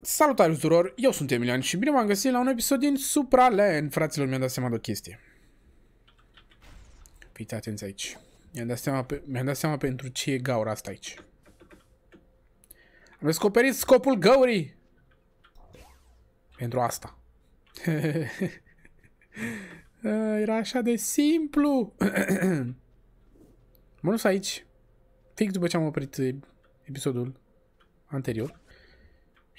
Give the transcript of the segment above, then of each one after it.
Salutare tuturor, eu sunt Emilian și bine m am găsit la un episod din Supra Len. Fraților, mi-am dat seama de o chestie. Fiți atenți aici. Mi-am dat, pe, mi dat seama pentru ce e gaura asta aici. Am descoperit scopul găurii. Pentru asta. Era așa de simplu. mă aici. Fix după ce am oprit episodul anterior.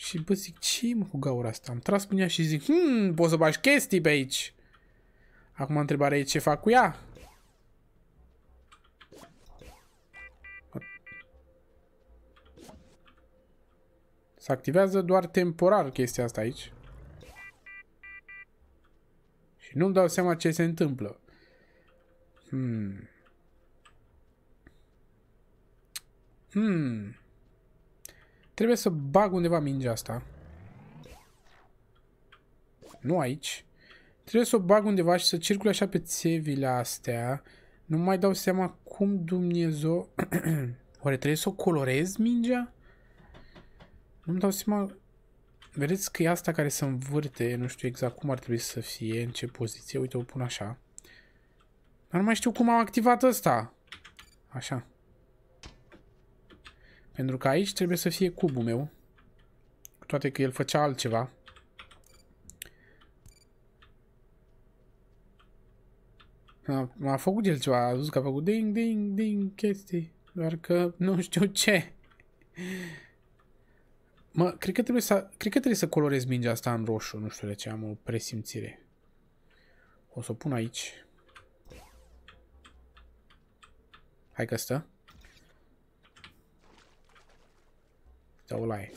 Și bă, zic, ce mă cu gaura asta? Am tras până ea și zic, hmm, poți să faci chestii pe aici. Acum întrebarea e ce fac cu ea? Se activează doar temporar chestia asta aici. Și nu-mi dau seama ce se întâmplă. Hmm. Hmm. Trebuie să bag undeva mingea asta. Nu aici. Trebuie să o bag undeva și să circule așa pe țevile astea. Nu mai dau seama cum Dumnezeu... Oare trebuie să o colorez mingea? Nu-mi dau seama... Vedeți că e asta care se învârte, nu știu exact cum ar trebui să fie, în ce poziție. Uite, o pun așa. Dar nu mai știu cum am activat ăsta. Așa. Pentru că aici trebuie să fie cubul meu. Cu toate că el făcea altceva. M-a făcut el ceva, a zis că a făcut ding, ding, ding, chestii. Doar că nu știu ce. Mă, cred că trebuie să, cred că trebuie să colorez mingea asta în roșu. Nu știu de ce, am o presimțire. O să o pun aici. Hai că stă. Sau la e.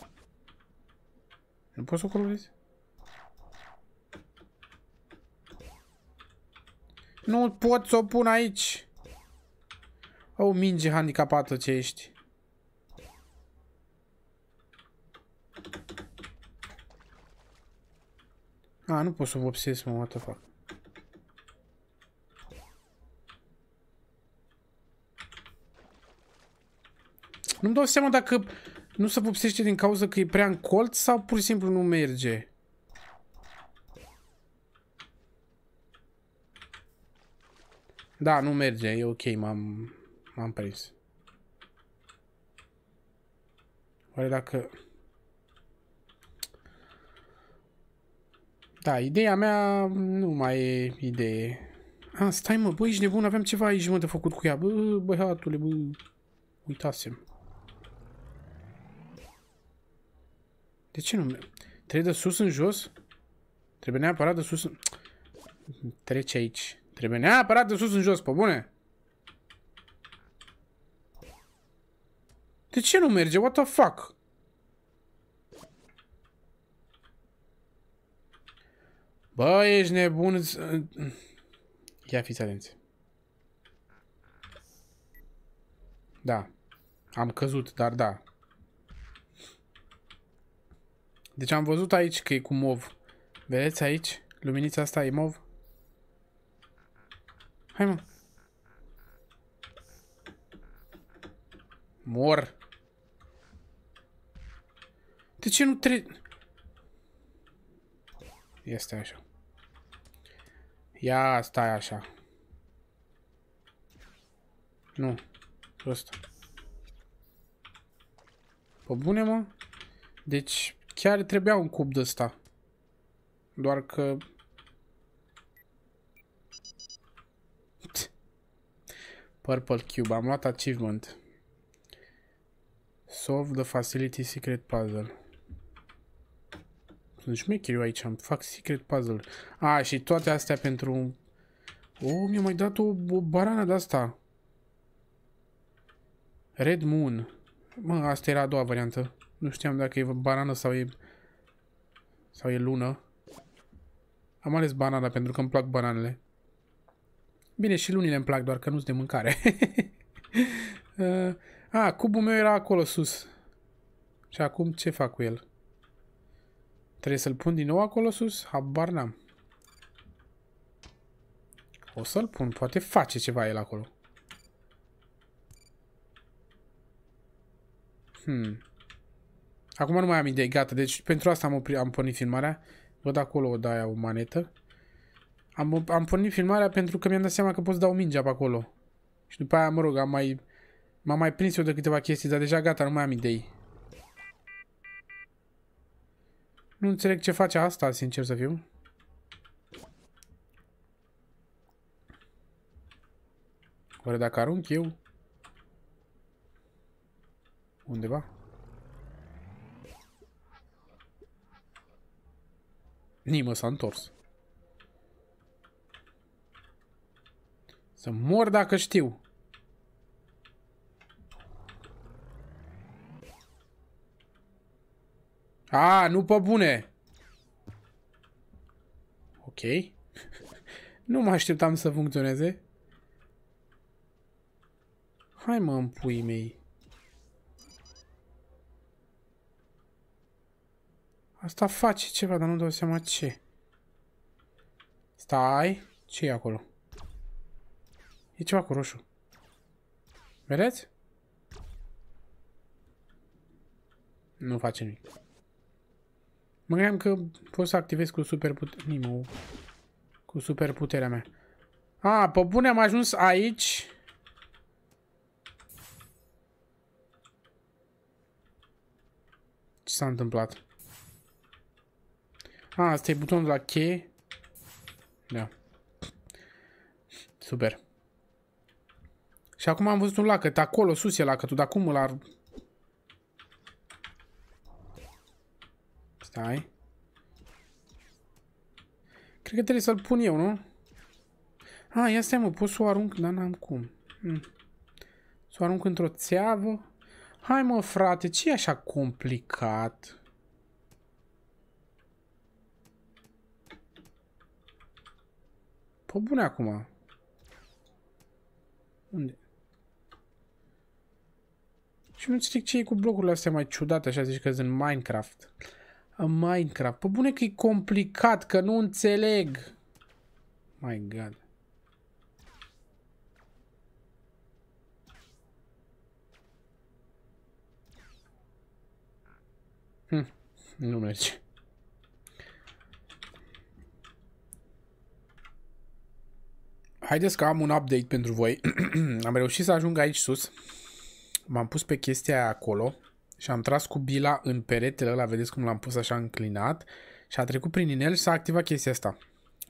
Nu poți să o colorezi? Nu pot să o pun aici. O, oh, minge handicapată ce ești. A, nu pot să vopsesc, mă, what the fuck. Nu-mi dau seama dacă nu se vopsește din cauza că e prea în colț sau pur și simplu nu merge? Da, nu merge, e ok, m-am m-am prins. Oare dacă... Da, ideea mea nu mai e idee. Ah, stai mă, băi, ești nebun, aveam ceva aici, mă, de făcut cu ea. Bă, băiatule, bă, uitasem. De ce nu? Trebuie de sus în jos? Trebuie neapărat de sus în... Trece aici. Trebuie neapărat de sus în jos, pe bune. De ce nu merge? What the fuck? Bă, ești nebun. Ia fiți atenți. Da. Am căzut, dar da. Deci am văzut aici că e cu mov. Vedeți aici? Luminița asta e mov. Hai mă. Mor. De ce nu tre... Este așa. Ia, stai așa. Nu. asta. Pe bune, mă? Deci... Chiar trebuia un cub de ăsta. Doar că... Purple Cube. Am luat achievement. Solve the facility secret puzzle. Sunt șmecheri eu aici, am fac secret puzzle. A, ah, și toate astea pentru... Oh, mi-a mai dat o, o barană de asta. Red Moon. Mă, asta era a doua variantă. Nu știam dacă e banană sau e... Sau e lună. Am ales banana pentru că îmi plac bananele. Bine, și lunile îmi plac, doar că nu-s de mâncare. Uh, a, cubul meu era acolo sus. Și acum ce fac cu el? Trebuie să-l pun din nou acolo sus? Habar n-am. O să-l pun. Poate face ceva el acolo. Hmm. Acum nu mai am idei, gata. Deci pentru asta am, opri, am pornit filmarea. Văd acolo o daia, o manetă. Am, am pornit filmarea pentru că mi-am dat seama că pot să dau mingea pe acolo. Și după aia, mă rog, am mai... M-am mai prins eu de câteva chestii, dar deja gata, nu mai am idei. Nu înțeleg ce face asta, sincer să fiu. Oare dacă arunc eu? Undeva? Nimă s-a întors. Să mor dacă știu. A, nu pe bune. Ok. nu mă așteptam să funcționeze. Hai mă, în puii mei. Asta face ceva, dar nu dau seama ce. Stai. ce e acolo? E ceva cu roșu. Vedeți? Nu face nimic. Mă gândeam că pot să activez cu super puterea... Cu super puterea mea. A, pe bune am ajuns aici. Ce s-a întâmplat? Ah, asta e butonul de la cheie. Da. Super. Și acum am văzut un lacăt. Acolo sus e lacătul, dar cum îl ar... Stai. Cred că trebuie să-l pun eu, nu? Ah, ia stai mă, pot să o arunc, dar n-am cum. Hm. Să o arunc într-o țeavă? Hai mă, frate, ce e așa complicat? Pe bune acum. Unde? Și nu înțeleg ce e cu blocurile astea mai ciudate, așa zici că sunt în Minecraft. În Minecraft. Pe bune că e complicat, că nu înțeleg. My God. Hm, nu merge. Haideți că am un update pentru voi. am reușit să ajung aici sus. M-am pus pe chestia aia acolo și am tras cu bila în peretele ăla. Vedeți cum l-am pus așa înclinat. Și a trecut prin inel și s-a activat chestia asta.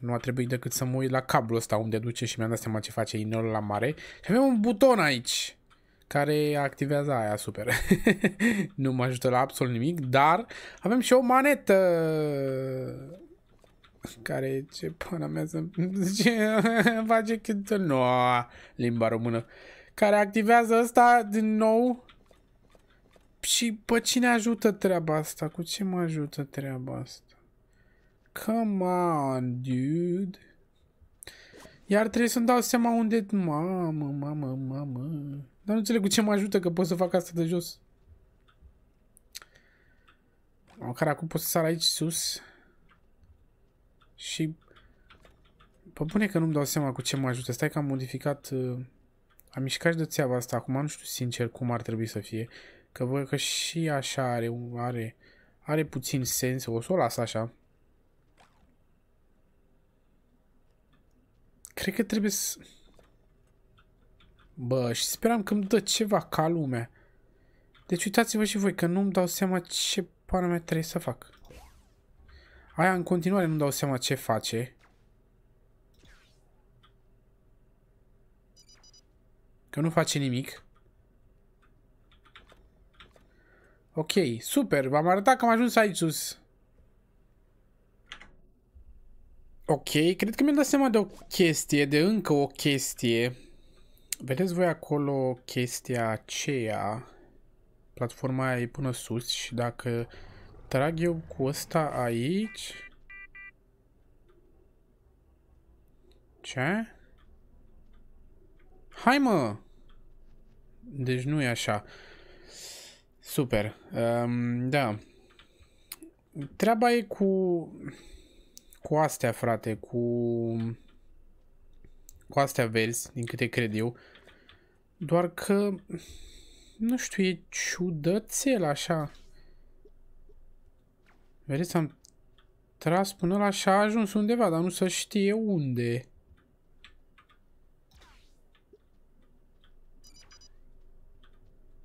Nu a trebuit decât să mă uit la cablul ăsta unde duce și mi-am dat seama ce face inelul la mare. Și avem un buton aici care activează aia super. nu mă ajută la absolut nimic, dar avem și o manetă care ce pana mea să ce face cântă no, limba română care activează asta din nou și pe cine ajută treaba asta? Cu ce mă ajută treaba asta? Come on, dude. Iar trebuie să-mi dau seama unde... Mamă, mamă, mamă. Dar nu înțeleg cu ce mă ajută că pot să fac asta de jos. Măcar acum pot să sar aici sus. Și Pă bune că nu-mi dau seama cu ce mă ajută. Stai că am modificat... Uh, am mișcat de țeava asta. Acum nu știu sincer cum ar trebui să fie. Că văd că și așa are, are, are puțin sens. O să o las așa. Cred că trebuie să... Bă, și speram că îmi dă ceva ca lumea. Deci uitați-vă și voi că nu-mi dau seama ce pana mea trebuie să fac. Aia în continuare nu dau seama ce face. Că nu face nimic. Ok, super. V-am arătat că am ajuns aici sus. Ok, cred că mi-am dat seama de o chestie, de încă o chestie. Vedeți voi acolo chestia aceea. Platforma e până sus și dacă atrag eu cu ăsta aici? Ce? Hai mă! Deci nu e așa. Super. Um, da. Treaba e cu... Cu astea, frate, cu... Cu astea verzi, din câte cred eu. Doar că... Nu știu, e ciudățel așa. Vedeți, am tras până la și a ajuns undeva, dar nu să știe unde.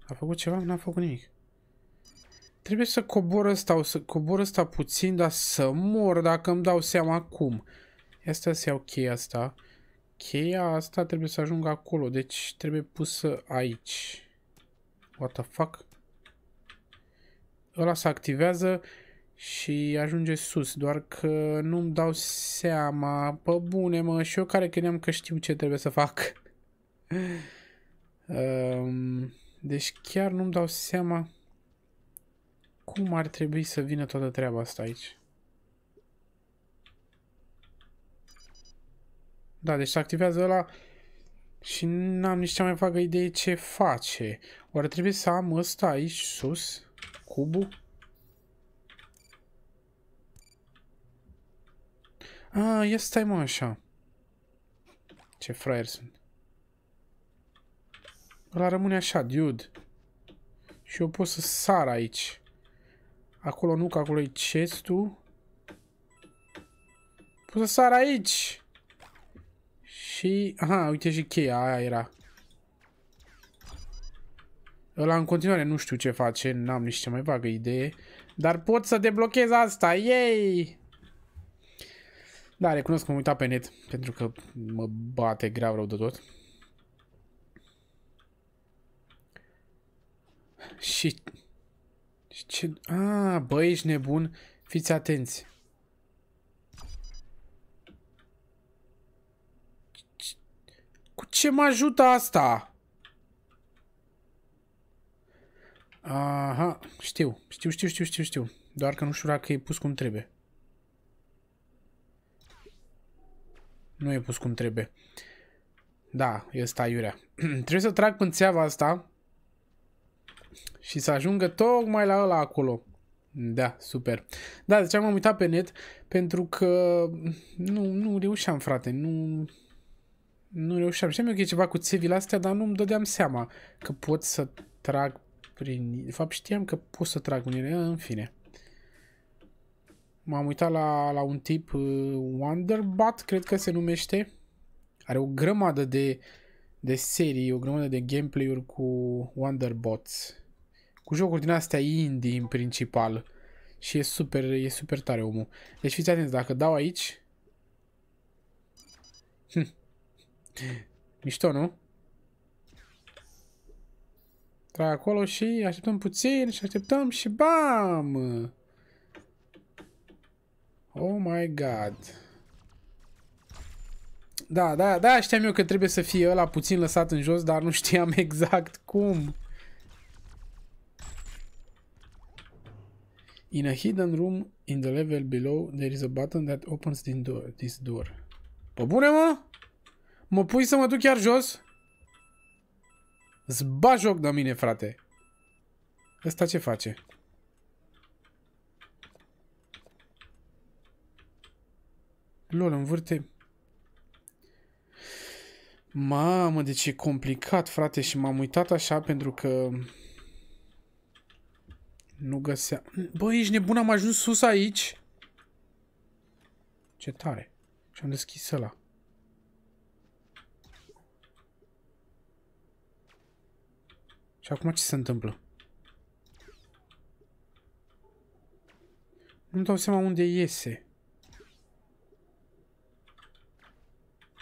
A făcut ceva? N-a făcut nimic. Trebuie să cobor ăsta, o să cobor ăsta puțin, dar să mor dacă îmi dau seama acum. Asta se iau cheia asta. Cheia asta trebuie să ajungă acolo, deci trebuie pusă aici. What the fuck? Ăla se activează și ajunge sus, doar că nu-mi dau seama, pe bune mă, și eu care credeam că știu ce trebuie să fac. um, deci chiar nu-mi dau seama cum ar trebui să vină toată treaba asta aici. Da, deci se activează ăla și n-am nici cea mai vagă idee ce face. Oare trebuie să am ăsta aici sus, cubul? A, ia stai mă așa. Ce fraier sunt. Ăla rămâne așa, dude. Și eu pot să sar aici. Acolo nu, că acolo e chestul. Pot să sar aici. Și... Aha, uite și cheia, aia era. Ăla în continuare nu știu ce face, n-am nici ce mai vagă idee. Dar pot să deblochez asta, yay! Da, recunosc că m-am uitat pe net, pentru că mă bate grav rău de tot. Și... și ce... A, bă, ești nebun. Fiți atenți. Cu ce mă ajută asta? Aha, știu, știu, știu, știu, știu, știu. Doar că nu știu dacă e pus cum trebuie. Nu e pus cum trebuie. Da, este aiurea. trebuie să trag țeava asta și să ajungă tocmai la ăla acolo. Da, super. Da, deci am uitat pe net pentru că nu, nu reușeam, frate, nu, nu reușeam. Știam eu că e ceva cu țevile astea, dar nu-mi dădeam seama că pot să trag prin... De fapt știam că pot să trag unele, în fine. M-am uitat la, la un tip, uh, Wonderbot, cred că se numește. Are o grămadă de, de serii, o grămadă de gameplay-uri cu Wonderbots. Cu jocuri din astea indie în principal. Și e super, e super tare omul. Deci fiți atenți, dacă dau aici... Hm, mișto, nu? Trag acolo și așteptăm puțin și așteptăm și bam! Oh my god. Da, da, da, știam eu că trebuie să fie ăla puțin lăsat în jos, dar nu știam exact cum. In a hidden room in the level below, there is a button that opens the door, this door. Pă bune, mă? Mă pui să mă duc chiar jos? Zba joc de mine, frate. Asta ce face? Lol, învârte... Mamă, ce deci e complicat, frate, și m-am uitat așa pentru că... Nu găsea... Bă, ești nebun, am ajuns sus aici. Ce tare. Și am deschis ăla. Și acum ce se întâmplă? Nu-mi dau seama unde iese.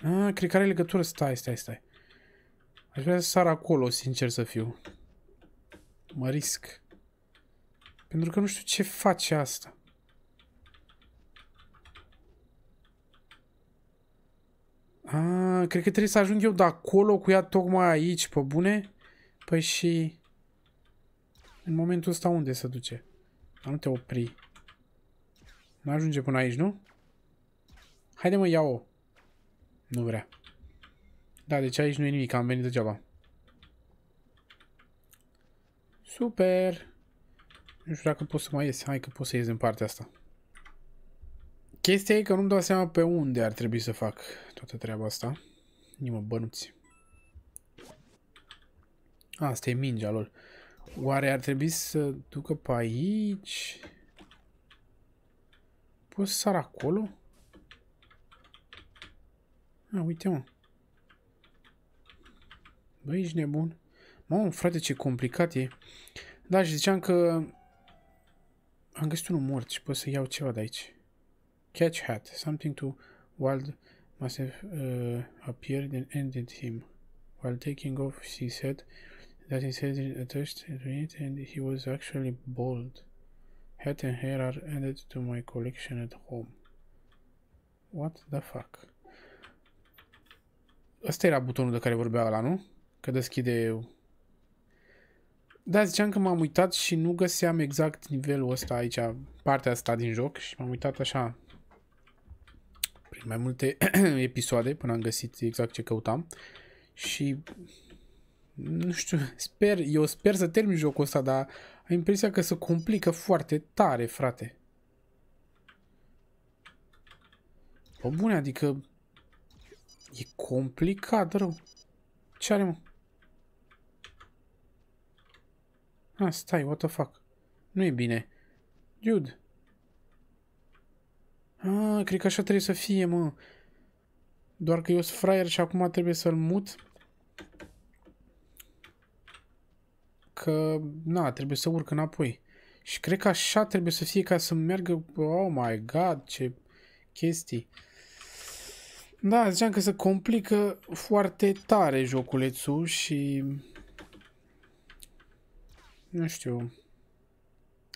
Ah, cred că are legătură. Stai, stai, stai. Aș vrea să sar acolo, sincer să fiu. Mă risc. Pentru că nu știu ce face asta. Ah, cred că trebuie să ajung eu de acolo cu ea tocmai aici, pe bune. Păi și... În momentul ăsta unde se duce? Dar nu te opri. Nu ajunge până aici, nu? Haide mă, ia-o. Nu vrea. Da, deci aici nu e nimic, am venit degeaba. Super! Nu știu dacă pot să mai ies. Hai că pot să ies din partea asta. Chestia e că nu-mi dau seama pe unde ar trebui să fac toată treaba asta. Nimă bănuți. Asta e mingea lor. Oare ar trebui să ducă pe aici? Poți să sar acolo? A, ah, uite mă. Băi, ești nebun. Mă, frate, ce complicat e. Da, și ziceam că... Am găsit unul mort și pot să iau ceva de aici. Catch hat. Something to wild must have uh, appeared and ended him. While taking off, she said that he said in attached to it and he was actually bald. Hat and hair are added to my collection at home. What the fuck? Ăsta era butonul de care vorbea ăla, nu? Că deschide... Da, ziceam că m-am uitat și nu găseam exact nivelul ăsta aici, partea asta din joc și m-am uitat așa prin mai multe episoade până am găsit exact ce căutam și nu știu, sper, eu sper să termin jocul ăsta, dar am impresia că se complică foarte tare, frate. O bune, adică E complicat rău. Ce are, mă? Ah, stai, what the fuck. Nu e bine. Dude. Ah, cred că așa trebuie să fie, mă. Doar că eu sunt fraier și acum trebuie să-l mut. Că, na, trebuie să urc înapoi. Și cred că așa trebuie să fie ca să meargă... Oh my god, ce chestii. Da, ziceam că se complică foarte tare joculețul și... Nu știu...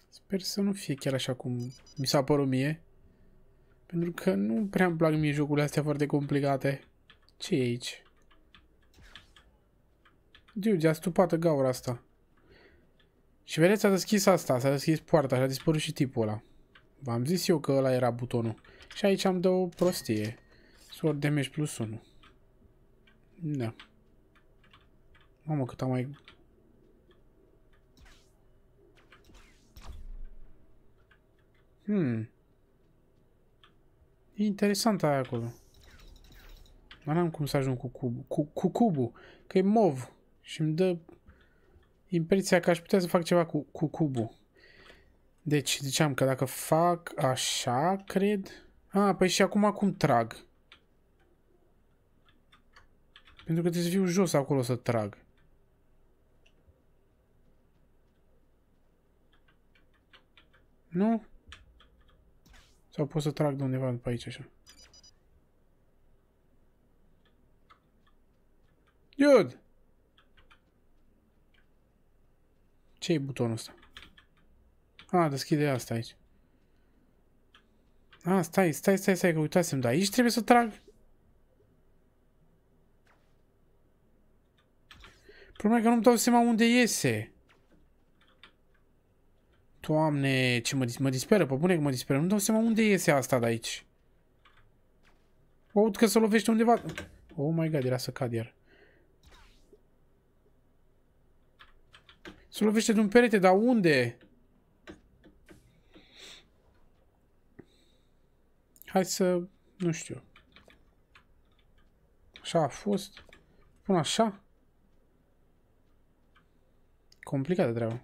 Sper să nu fie chiar așa cum mi s-a părut mie. Pentru că nu prea îmi plac mie jocurile astea foarte complicate. ce e aici? Dude, a stupată gaura asta. Și vedeți, a deschis asta, s-a deschis poarta și a dispărut și tipul ăla. V-am zis eu că ăla era butonul. Și aici am două o prostie. Sword damage plus 1. Da. Mamă, cât am mai... Hmm. E interesant aia acolo. Dar n-am cum să ajung cu cubul. Cu, cu cubul. Că e mov. Și îmi dă impresia că aș putea să fac ceva cu, cu cubul. Deci, ziceam că dacă fac așa, cred... A, ah, păi și acum cum trag? Pentru că trebuie să fiu jos acolo să trag. Nu? Sau pot să trag de undeva pe aici așa. Dude! ce e butonul ăsta? A, deschide asta aici. A, stai, stai, stai, stai, că uitasem, dar aici trebuie să trag. Problema e că nu-mi dau seama unde iese. Doamne, ce mă, mă disperă, pe bune că mă disperă. Nu-mi dau seama unde iese asta de aici. O aud că se lovește undeva. Oh my god, era să cad iar. Se lovește de un perete, dar unde? Hai să... nu știu. Așa a fost. Pun așa complicată treaba.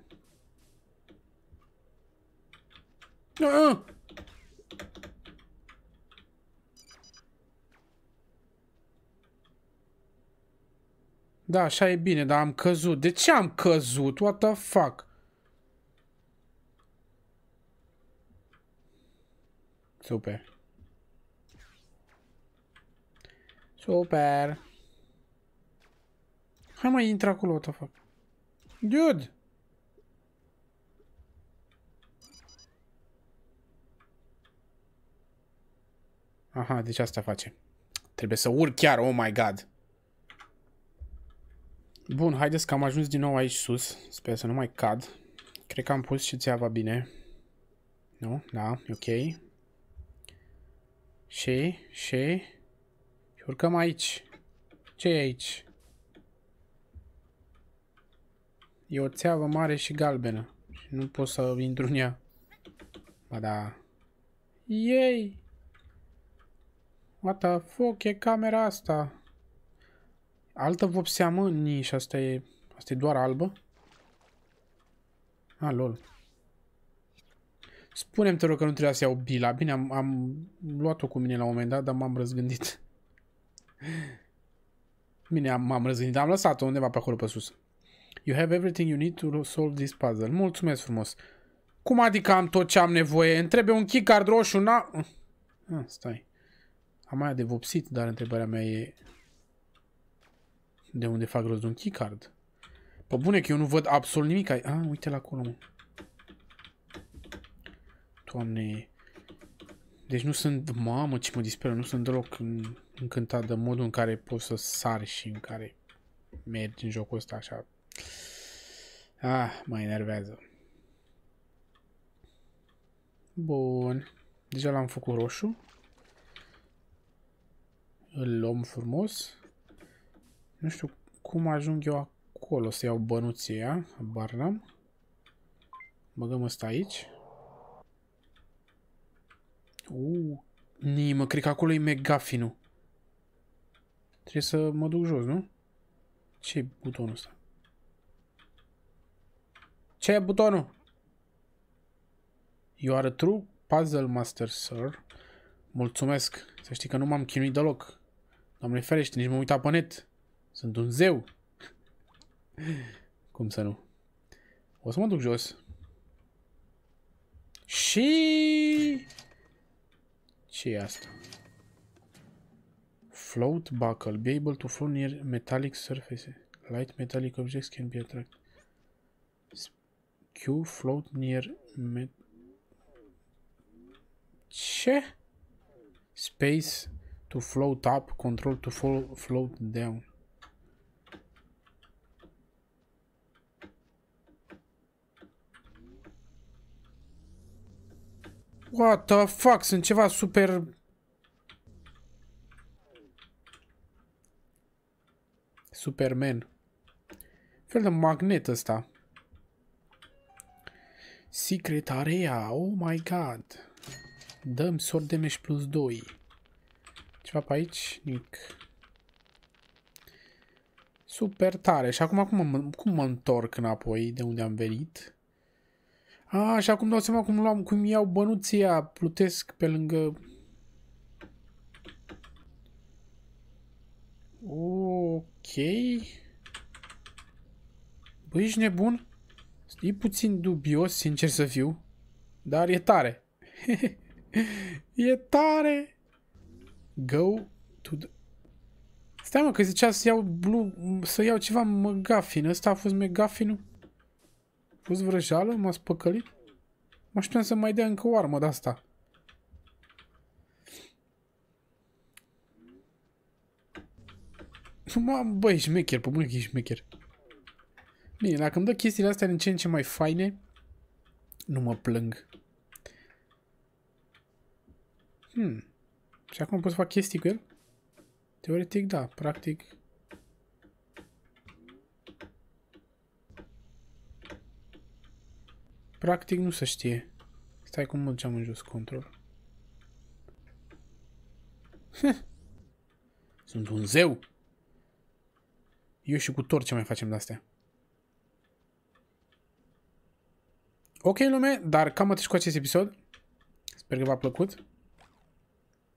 Ah! Da, așa e bine, dar am căzut. De ce am căzut? What the fuck? Super. Super. Hai mai intra acolo, what the fuck? Dude! Aha, deci asta face. Trebuie să urc chiar, oh my god! Bun, haideți că am ajuns din nou aici sus. Sper să nu mai cad. Cred că am pus și țeava bine. Nu? Da, e ok. Și, și... Și urcăm aici. ce e aici? E o țeavă mare și galbenă. Și nu pot să intru în ea. Ba da. Ei! What the fuck e camera asta? Altă vopsea mă, nici asta e... Asta e doar albă? A, ah, lol. Spune-mi, te rog, că nu trebuia să iau bila. Bine, am, am luat-o cu mine la un moment dat, dar m-am răzgândit. Bine, m-am răzgândit. Am lăsat-o undeva pe acolo pe sus. You have everything you need to solve this puzzle. Mulțumesc frumos. Cum adică am tot ce am nevoie? Întrebe un keycard roșu, na... Ah, stai. Am mai devopsit, dar întrebarea mea e... De unde fac rost de un keycard? Pă bune că eu nu văd absolut nimic. Ah, uite la acolo, mă. Doamne... Deci nu sunt... Mamă, ce mă disperă. Nu sunt deloc încântat de modul în care poți să sari și în care mergi în jocul ăsta așa Ah, mă enervează. Bun. Deja l-am făcut roșu. Îl luăm frumos. Nu știu cum ajung eu acolo să iau bănuția. Bar n-am. Băgăm ăsta aici. Uuu. Nii, mă, cred că acolo e megafinul. Trebuie să mă duc jos, nu? ce butonul ăsta? Ce e butonul? You are a true puzzle master, sir. Mulțumesc. Să știi că nu m-am chinuit deloc. Doamne ferește, nici mă uitat pe net. Sunt un zeu. Cum să nu? O să mă duc jos. Și... ce e asta? Float buckle. Be able to float near metallic surfaces. Light metallic objects can be attracted. Q float near met Che? Space to float up, control to float down. What the fuck? Sunt ceva super... Superman. Fel de magnet ăsta. Secretarea, oh my god. Dăm sort de mesh plus 2. Ceva pe aici? Nic. Super tare. Și acum cum mă, cum mă întorc înapoi de unde am venit? A, și acum dau seama cum, luam, cum iau bănuția, plutesc pe lângă... Ok. Băi, ești nebun? E puțin dubios, sincer să fiu, dar e tare. e tare! Go to the... Stai mă, că zicea să iau blue, să iau ceva McGuffin. Ăsta a fost McGuffinul? A fost vrăjală? M-a spăcălit? Mă așteptam să mai dea încă o armă de asta. Mamă, băi, șmecher, pe bune că e șmecher. Bine, dacă îmi dă chestiile astea din ce în ce mai faine, nu mă plâng. Hmm. Și acum pot să fac chestii cu el? Teoretic, da. Practic... Practic nu se știe. Stai cum mergeam în jos control. Sunt un zeu! Eu și cu tot ce mai facem de-astea. Ok, lume, dar cam atât și cu acest episod. Sper că v-a plăcut.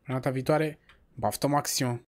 În data viitoare, baftă maxim!